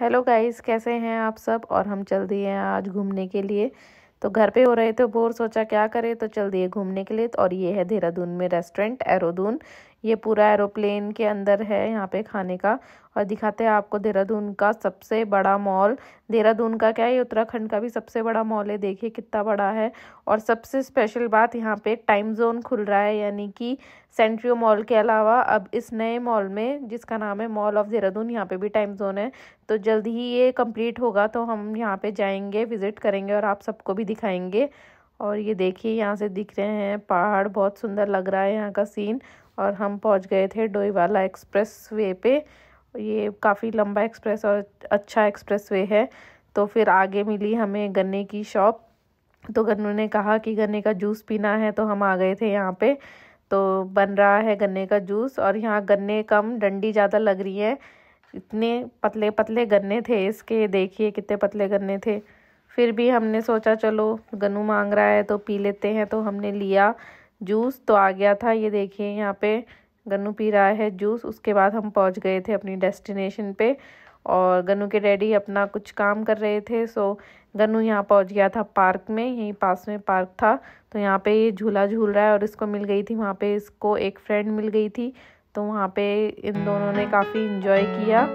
hello guys कैसे हैं आप सब और हम चल दिए हैं आज घूमने के लिए तो घर पे हो रहे थे बोर सोचा क्या करें तो चल दिए घूमने के लिए तो और ये है देहरादून में रेस्टोरेंट एरोदून ये पूरा एरोप्लेन के अंदर है यहाँ पे खाने का और दिखाते हैं आपको देहरादून का सबसे बड़ा मॉल देहरादून का क्या है उत्तराखंड का भी सबसे बड़ा मॉल है देखिए कितना बड़ा है और सबसे स्पेशल बात यहाँ पे टाइम जोन खुल रहा है यानी कि सेंट्रियो मॉल के अलावा अब इस नए मॉल में जिसका नाम है मॉल ऑफ देहरादून यहाँ पे भी टाइम जोन है तो जल्द ही ये कंप्लीट होगा तो हम यहाँ पर जाएंगे विज़िट करेंगे और आप सबको भी दिखाएंगे और ये देखिए यहाँ से दिख रहे हैं पहाड़ बहुत सुंदर लग रहा है यहाँ का सीन और हम पहुँच गए थे डोईवाला एक्सप्रेस वे पे ये काफ़ी लंबा एक्सप्रेस और अच्छा एक्सप्रेस वे है तो फिर आगे मिली हमें गन्ने की शॉप तो गन्नू ने कहा कि गन्ने का जूस पीना है तो हम आ गए थे यहाँ पे तो बन रहा है गन्ने का जूस और यहाँ गन्ने कम डंडी ज़्यादा लग रही है इतने पतले पतले गन्ने थे इसके देखिए कितने पतले गन्ने थे फिर भी हमने सोचा चलो गनू मांग रहा है तो पी लेते हैं तो हमने लिया जूस तो आ गया था ये देखिए यहाँ पे गनू पी रहा है जूस उसके बाद हम पहुँच गए थे अपनी डेस्टिनेशन पे और गनू के डैडी अपना कुछ काम कर रहे थे सो गनू यहाँ पहुँच गया था पार्क में यहीं पास में पार्क था तो यहाँ पे ये झूला झूल रहा है और इसको मिल गई थी वहाँ पे इसको एक फ्रेंड मिल गई थी तो वहाँ पे इन दोनों ने काफ़ी इन्जॉय किया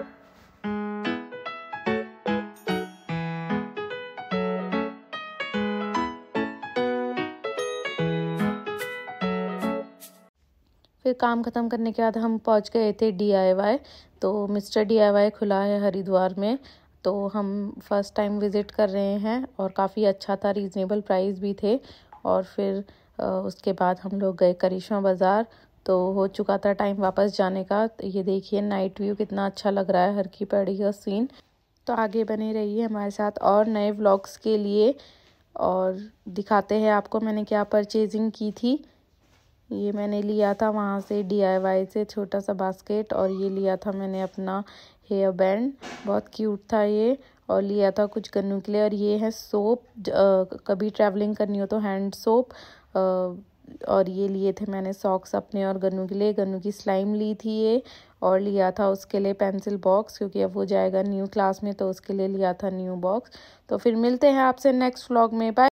फिर काम ख़त्म करने के बाद हम पहुंच गए थे डीआईवाई तो मिस्टर डीआईवाई खुला है हरिद्वार में तो हम फर्स्ट टाइम विज़िट कर रहे हैं और काफ़ी अच्छा था रीज़नेबल प्राइस भी थे और फिर उसके बाद हम लोग गए करिश्मा बाज़ार तो हो चुका था टाइम वापस जाने का तो ये देखिए नाइट व्यू कितना अच्छा लग रहा है हर की पड़ी का सीन तो आगे बने रहिए हमारे साथ और नए व्लॉग्स के लिए और दिखाते हैं आपको मैंने क्या परचेजिंग की थी ये मैंने लिया था वहाँ से डी से छोटा सा बास्केट और ये लिया था मैंने अपना हेयर बैंड बहुत क्यूट था ये और लिया था कुछ गन्नू के लिए और ये है सोप आ, कभी ट्रैवलिंग करनी हो तो हैंड सोप आ, और ये लिए थे मैंने सॉक्स अपने और गन्नू के लिए गन्नू की स्लाइम ली थी ये और लिया था उसके लिए पेंसिल बॉक्स क्योंकि अब वो जाएगा न्यू क्लास में तो उसके लिए लिया था न्यू बॉक्स तो फिर मिलते हैं आपसे नेक्स्ट व्लॉग में बाय